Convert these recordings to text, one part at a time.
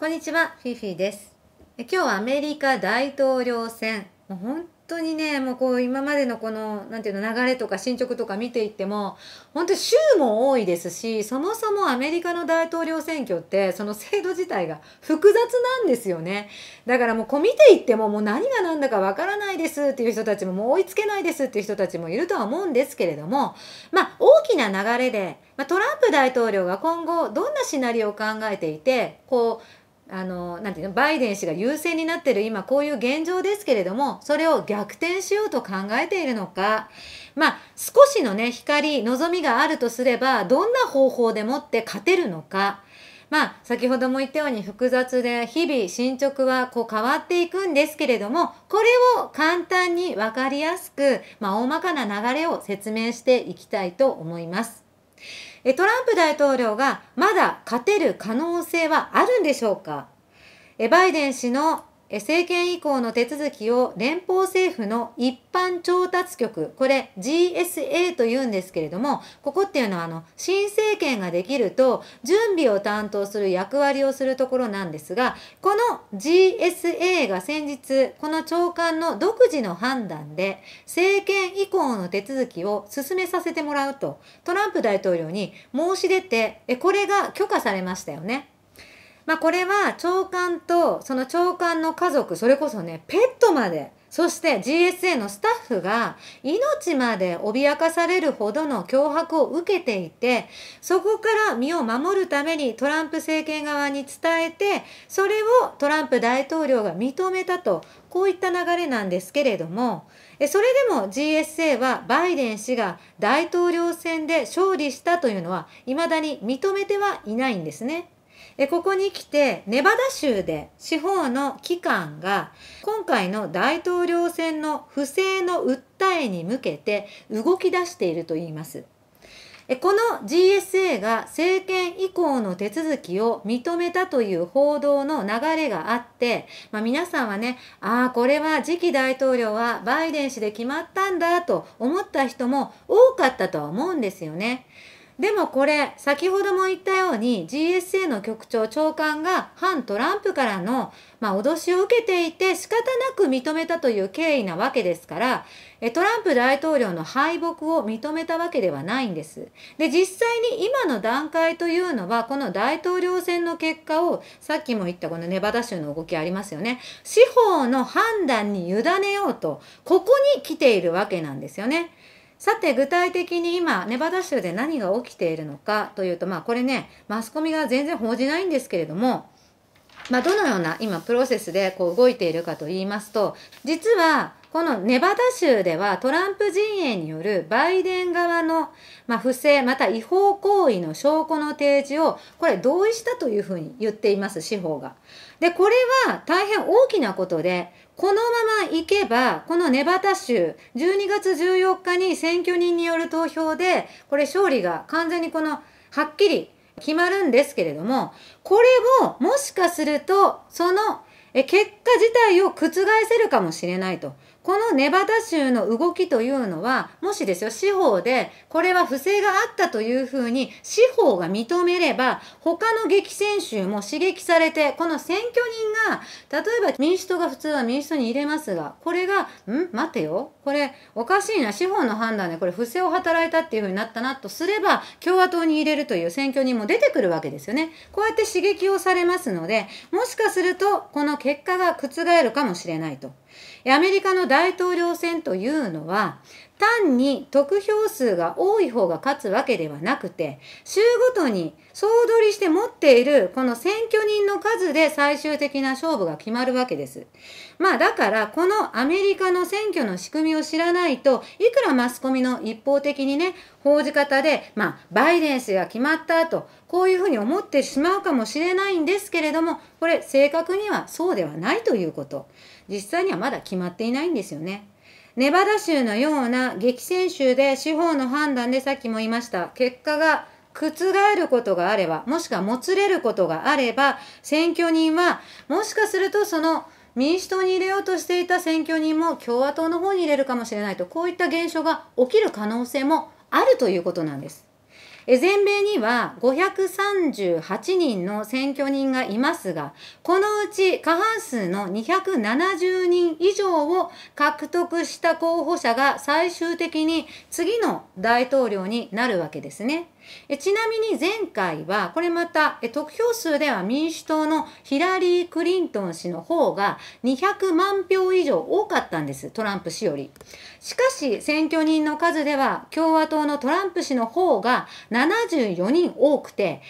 こんにちは、フィフィです。今日はアメリカ大統領選。もう本当にね、もうこう今までのこの、なんていうの、流れとか進捗とか見ていっても、本当に州も多いですし、そもそもアメリカの大統領選挙って、その制度自体が複雑なんですよね。だからもうこう見ていっても、もう何が何だかわからないですっていう人たちも、もう追いつけないですっていう人たちもいるとは思うんですけれども、まあ大きな流れで、まあ、トランプ大統領が今後どんなシナリオを考えていて、こう、あのなていうのバイデン氏が優勢になってる今こういう現状ですけれどもそれを逆転しようと考えているのかまあ少しのね光望みがあるとすればどんな方法でもって勝てるのかまあ先ほども言ったように複雑で日々進捗はこう変わっていくんですけれどもこれを簡単に分かりやすく、まあ、大まかな流れを説明していきたいと思います。えトランプ大統領がまだ勝てる可能性はあるんでしょうかバイデン氏の政権移行の手続きを連邦政府の一般調達局、これ GSA と言うんですけれども、ここっていうのはあの新政権ができると準備を担当する役割をするところなんですが、この GSA が先日、この長官の独自の判断で政権移行の手続きを進めさせてもらうとトランプ大統領に申し出て、これが許可されましたよね。まあ、これは長官とその長官の家族、それこそね、ペットまで、そして GSA のスタッフが命まで脅かされるほどの脅迫を受けていて、そこから身を守るためにトランプ政権側に伝えて、それをトランプ大統領が認めたと、こういった流れなんですけれども、それでも GSA はバイデン氏が大統領選で勝利したというのは未だに認めてはいないんですね。えここに来てネバダ州で司法の機関が今回の大統領選の不正の訴えに向けて動き出しているといいます。この GSA が政権移行の手続きを認めたという報道の流れがあって、まあ、皆さんはね、ああ、これは次期大統領はバイデン氏で決まったんだと思った人も多かったとは思うんですよね。でもこれ、先ほども言ったように GSA の局長長官が反トランプからの、まあ、脅しを受けていて仕方なく認めたという経緯なわけですから、トランプ大統領の敗北を認めたわけではないんです。で、実際に今の段階というのは、この大統領選の結果を、さっきも言ったこのネバダ州の動きありますよね。司法の判断に委ねようと、ここに来ているわけなんですよね。さて具体的に今ネバダ州で何が起きているのかというとまあこれねマスコミが全然報じないんですけれどもまあ、どのような今プロセスでこう動いているかと言いますと実はこのネバダ州ではトランプ陣営によるバイデン側の、まあ、不正また違法行為の証拠の提示をこれ同意したというふうに言っています司法が。でこれは大変大きなことでこのまま行けば、このネバダ州、12月14日に選挙人による投票で、これ勝利が完全にこの、はっきり決まるんですけれども、これをもしかすると、そのえ結果自体を覆せるかもしれないと。このネバダ州の動きというのは、もしですよ、司法で、これは不正があったというふうに、司法が認めれば、他の激戦州も刺激されて、この選挙人が、例えば民主党が普通は民主党に入れますが、これが、ん待てよ、これおかしいな、司法の判断でこれ不正を働いたっていうふうになったなとすれば、共和党に入れるという選挙人も出てくるわけですよね。こうやって刺激をされますので、もしかすると、この結果が覆るかもしれないと。アメリカの大統領選というのは、単に得票数が多い方が勝つわけではなくて、州ごとに総取りして持っているこの選挙人の数で最終的な勝負が決まるわけです。まあだからこのアメリカの選挙の仕組みを知らないといくらマスコミの一方的にね、報じ方で、まあバイデン氏が決まったとこういうふうに思ってしまうかもしれないんですけれども、これ正確にはそうではないということ。実際にはまだ決まっていないんですよね。ネバダ州のような激戦州で司法の判断でさっきも言いました、結果が覆ることがあれば、もしくはもつれることがあれば、選挙人は、もしかするとその民主党に入れようとしていた選挙人も共和党の方に入れるかもしれないと、こういった現象が起きる可能性もあるということなんです。全米には538人の選挙人がいますが、このうち過半数の270人以上を獲得した候補者が最終的に次の大統領になるわけですね。ちなみに前回は、これまた得票数では民主党のヒラリー・クリントン氏の方が200万票以上多かったんです、トランプ氏より。しかし、選挙人の数では共和党のトランプ氏の方が74人多くて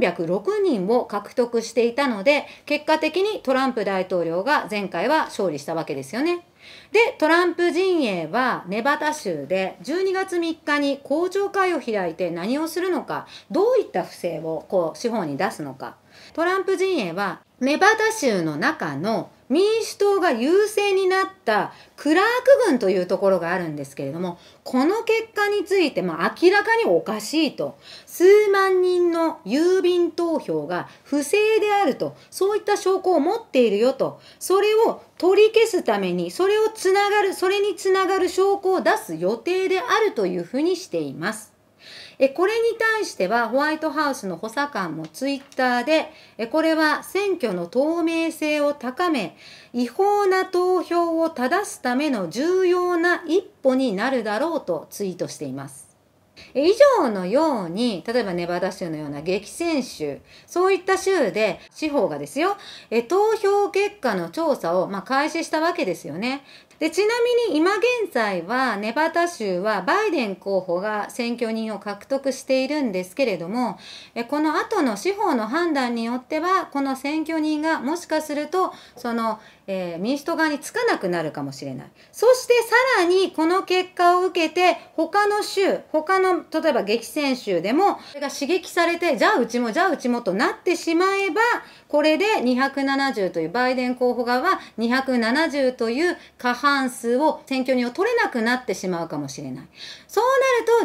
306人を獲得していたので結果的にトランプ大統領が前回は勝利したわけですよね。で、トランプ陣営はネバダ州で12月3日に公聴会を開いて何をするのか、どういった不正をこう司法に出すのか。トランプ陣営はネバダ州の中の民主党が優勢になったクラーク軍というところがあるんですけれども、この結果について、も明らかにおかしいと、数万人の郵便投票が不正であると、そういった証拠を持っているよと、それを取り消すために、それをつながる、それにつながる証拠を出す予定であるというふうにしています。えこれに対してはホワイトハウスの補佐官もツイッターでえこれは選挙の透明性を高め違法な投票を正すための重要な一歩になるだろうとツイートしています。以上のように、例えばネバダ州のような激戦州、そういった州で司法がですよ、え投票結果の調査を、まあ、開始したわけですよね。でちなみに今現在はネバダ州はバイデン候補が選挙人を獲得しているんですけれどもこの後の司法の判断によってはこの選挙人がもしかするとその、えー、民主党側につかなくなるかもしれないそしてさらにこの結果を受けて他の州他の例えば激戦州でもそれが刺激されてじゃあうちもじゃあうちもとなってしまえばこれで270というバイデン候補側は270という過半半数を選挙人を取れなくなってしまうかもしれない。そう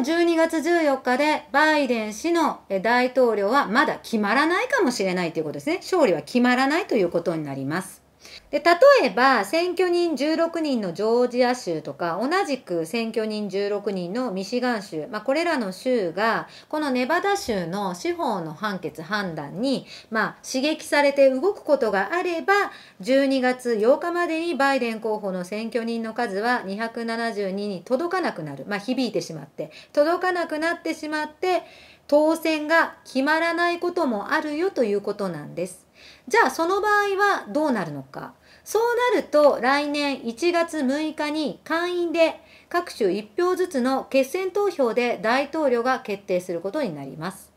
なると12月14日でバイデン氏の大統領はまだ決まらないかもしれないということですね。勝利は決まらないということになります。で例えば選挙人16人のジョージア州とか同じく選挙人16人のミシガン州、まあ、これらの州がこのネバダ州の司法の判決判断に、まあ、刺激されて動くことがあれば12月8日までにバイデン候補の選挙人の数は272に届かなくなる、まあ、響いてしまって届かなくなってしまって当選が決まらないこともあるよということなんです。じゃあその場合はどうなるのか。そうなると来年1月6日に会員で各種1票ずつの決選投票で大統領が決定することになります。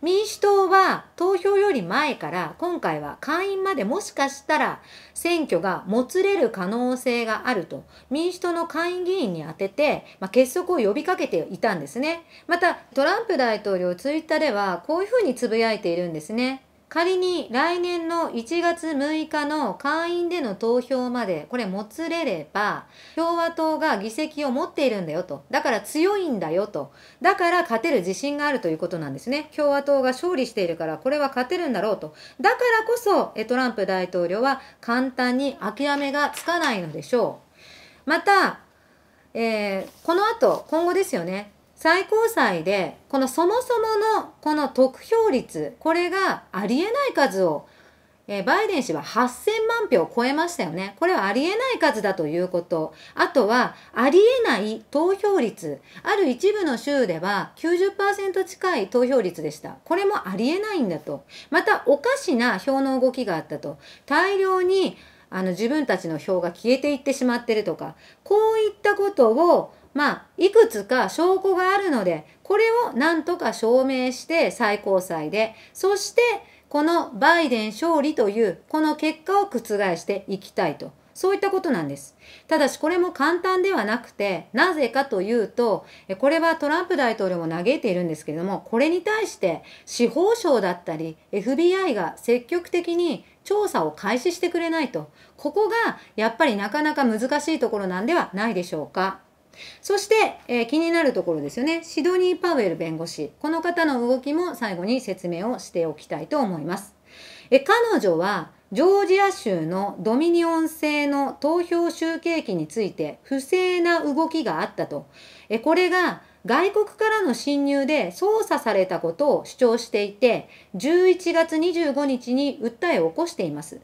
民主党は投票より前から今回は会員までもしかしたら選挙がもつれる可能性があると民主党の会員議員に当てて、まあ、結束を呼びかけていたんですねまたトランプ大統領ツイッターではこういうふうにつぶやいているんですね仮に来年の1月6日の会員での投票までこれもつれれば共和党が議席を持っているんだよとだから強いんだよとだから勝てる自信があるということなんですね共和党が勝利しているからこれは勝てるんだろうとだからこそトランプ大統領は簡単に諦めがつかないのでしょうまた、えー、この後今後ですよね最高裁で、このそもそものこの得票率、これがありえない数を、えー、バイデン氏は8000万票を超えましたよね。これはありえない数だということ。あとは、ありえない投票率。ある一部の州では90%近い投票率でした。これもありえないんだと。また、おかしな票の動きがあったと。大量に、あの、自分たちの票が消えていってしまってるとか、こういったことを、まあ、いくつか証拠があるので、これを何とか証明して最高裁で、そしてこのバイデン勝利というこの結果を覆していきたいと。そういったことなんです。ただしこれも簡単ではなくて、なぜかというと、これはトランプ大統領も嘆いているんですけれども、これに対して司法省だったり FBI が積極的に調査を開始してくれないと。ここがやっぱりなかなか難しいところなんではないでしょうか。そして、えー、気になるところですよね。シドニー・パウエル弁護士。この方の動きも最後に説明をしておきたいと思います。え彼女は、ジョージア州のドミニオン製の投票集計機について不正な動きがあったと。えこれが外国からの侵入で操作されたことを主張していて、11月25日に訴えを起こしています。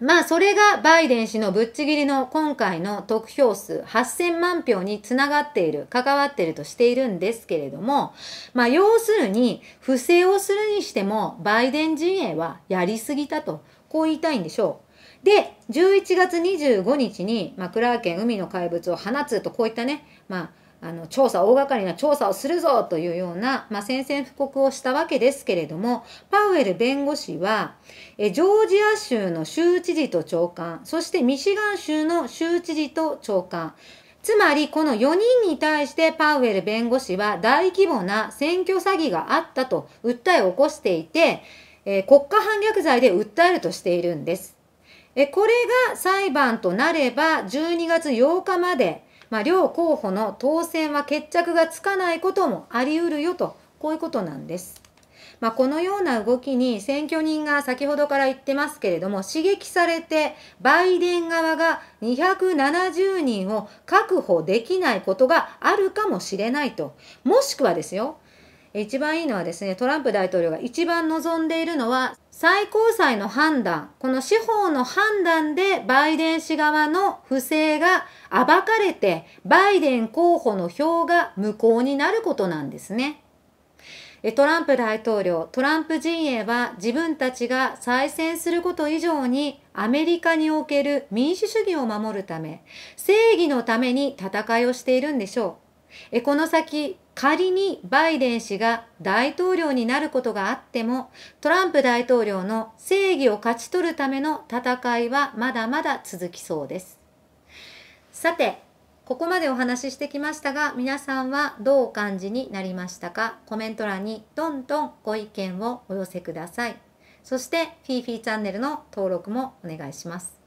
まあそれがバイデン氏のぶっちぎりの今回の得票数8000万票につながっている、関わっているとしているんですけれども、まあ要するに不正をするにしてもバイデン陣営はやりすぎたと、こう言いたいんでしょう。で、11月25日に、まあ、クラーケン海の怪物を放つと、こういったね、まあ、あの調査大掛かりな調査をするぞというような、まあ、宣戦布告をしたわけですけれどもパウエル弁護士はえジョージア州の州知事と長官そしてミシガン州の州知事と長官つまり、この4人に対してパウエル弁護士は大規模な選挙詐欺があったと訴えを起こしていて、えー、国家反逆罪で訴えるとしているんです。えこれが裁判となれば、12月8日までまあ、両候補の当選は決着がつかないこともありうるよと、こういうことなんです。まあ、このような動きに選挙人が先ほどから言ってますけれども、刺激されて、バイデン側が270人を確保できないことがあるかもしれないと。もしくはですよ、一番いいのはですね、トランプ大統領が一番望んでいるのは、最高裁の判断、この司法の判断でバイデン氏側の不正が暴かれて、バイデン候補の票が無効になることなんですね。トランプ大統領、トランプ陣営は自分たちが再選すること以上にアメリカにおける民主主義を守るため、正義のために戦いをしているんでしょう。この先、仮にバイデン氏が大統領になることがあっても、トランプ大統領の正義を勝ち取るための戦いはまだまだ続きそうです。さて、ここまでお話ししてきましたが、皆さんはどうお感じになりましたかコメント欄にどんどんご意見をお寄せください。そして、フィーフィーチャンネルの登録もお願いします。